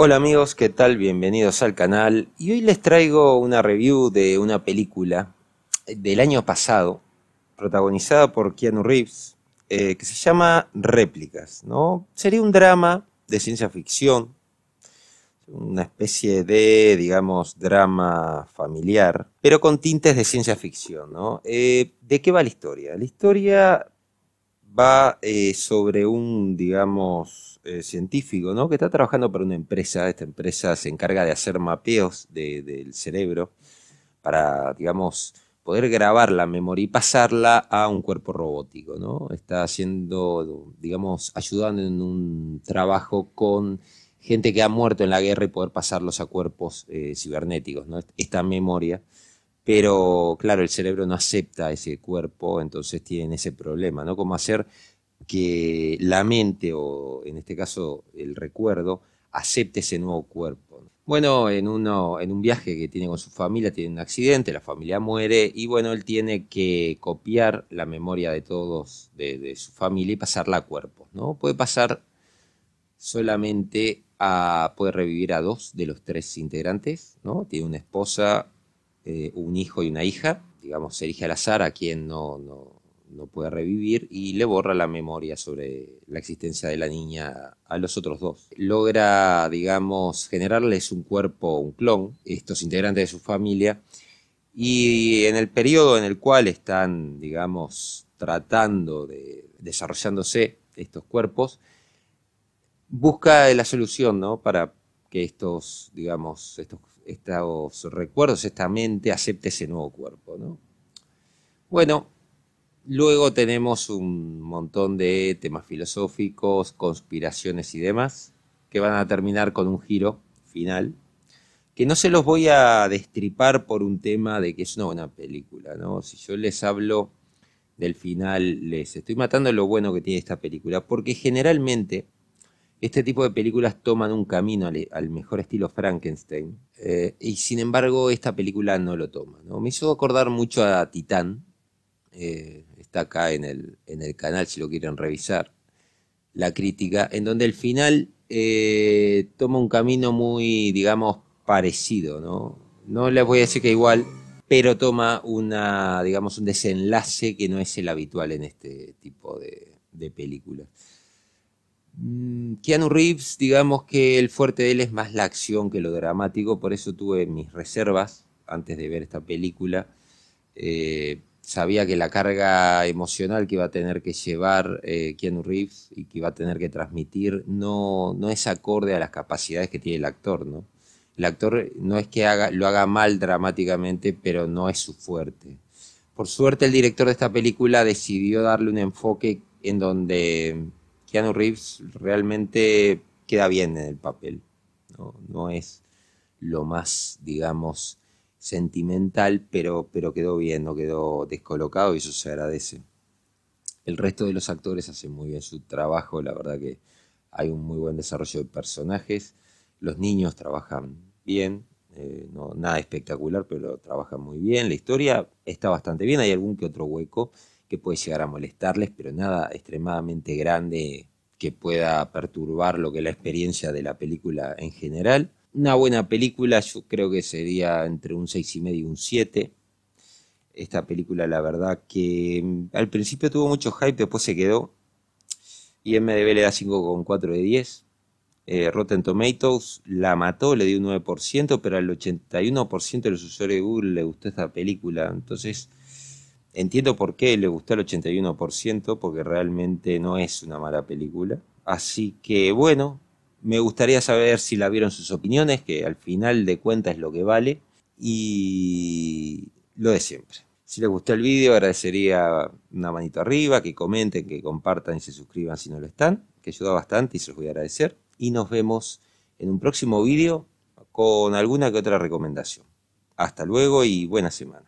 Hola amigos, ¿qué tal? Bienvenidos al canal y hoy les traigo una review de una película del año pasado protagonizada por Keanu Reeves eh, que se llama Réplicas, ¿no? Sería un drama de ciencia ficción, una especie de, digamos, drama familiar, pero con tintes de ciencia ficción, eh, ¿De qué va la historia? La historia va eh, sobre un, digamos, eh, científico, ¿no? Que está trabajando para una empresa. Esta empresa se encarga de hacer mapeos del cerebro para, digamos, poder grabar la memoria y pasarla a un cuerpo robótico, ¿no? Está haciendo, digamos, ayudando en un trabajo con gente que ha muerto en la guerra y poder pasarlos a cuerpos eh, cibernéticos, ¿no? Esta memoria pero claro, el cerebro no acepta ese cuerpo, entonces tienen ese problema, ¿no? ¿Cómo hacer que la mente, o en este caso el recuerdo, acepte ese nuevo cuerpo. Bueno, en, uno, en un viaje que tiene con su familia, tiene un accidente, la familia muere y bueno, él tiene que copiar la memoria de todos, de, su familia y pasarla a cuerpo ¿no? Puede pasar solamente a, puede revivir a dos de los tres integrantes, ¿no? Tiene una esposa, eh, un hijo y una hija, digamos, se elige al azar a quien no, puede revivir y le borra la memoria sobre la existencia de la niña a los otros dos. Logra, digamos, generarles un cuerpo, un clon, estos integrantes de su familia, y en el periodo en el cual están, digamos, tratando de desarrollándose estos cuerpos, busca la solución, ¿no? Para que estos, digamos, estos estos recuerdos, esta mente, acepte ese nuevo cuerpo. ¿no? Bueno, luego tenemos un montón de temas filosóficos, conspiraciones y demás, que van a terminar con un giro final, que no se los voy a destripar por un tema de que es una buena película. ¿no? Si yo les hablo del final, les estoy matando lo bueno que tiene esta película, porque generalmente este tipo de películas toman un camino al, mejor estilo Frankenstein, eh, y sin embargo esta película no lo toma. Me hizo acordar mucho a Titán, eh, está acá en el, en el canal si lo quieren revisar, la crítica, en donde el final eh, toma un camino muy, digamos, parecido. ¿no? no les voy a decir que igual, pero toma una, digamos, un desenlace que no es el habitual en este tipo de películas. Mm, Keanu Reeves, digamos que el fuerte de él es más la acción que lo dramático, por eso tuve mis reservas antes de ver esta película. Eh, sabía que la carga emocional que iba a tener que llevar eh, Keanu Reeves y que iba a tener que transmitir no, es acorde a las capacidades que tiene el actor, ¿no? El actor no es que lo haga mal dramáticamente, pero no es su fuerte. Por suerte el director de esta película decidió darle un enfoque en donde Keanu Reeves realmente queda bien en el papel. No, es lo más, digamos, sentimental, pero, pero quedó bien, no quedó descolocado y eso se agradece. El resto de los actores hacen muy bien su trabajo, la verdad que hay un muy buen desarrollo de personajes. Los niños trabajan bien, eh, no, nada espectacular, pero trabajan muy bien. La historia está bastante bien, hay algún que otro hueco que puede llegar a molestarles, pero nada extremadamente grande que pueda perturbar lo que es la experiencia de la película en general. Una buena película, yo creo que sería entre un 6,5 y medio y un 7. Esta película, la verdad, que mm, al principio tuvo mucho hype, después se quedó. Y MDB le da 5,4 de 10. Eh, Rotten Tomatoes la mató, le dio un 9%, pero al 81% de los usuarios de Google le gustó esta película. Entonces, Entiendo por qué le gustó el 81%, porque realmente no es una mala película. Así que bueno, me gustaría saber si la vieron sus opiniones, que al final de cuentas es lo que vale. Y lo de siempre. Si les gustó el vídeo, agradecería una manito arriba, que comenten, que compartan y se suscriban si no lo están, que ayuda bastante y se los voy a agradecer. Y nos vemos en un próximo vídeo con alguna que otra recomendación. Hasta luego y buena semana.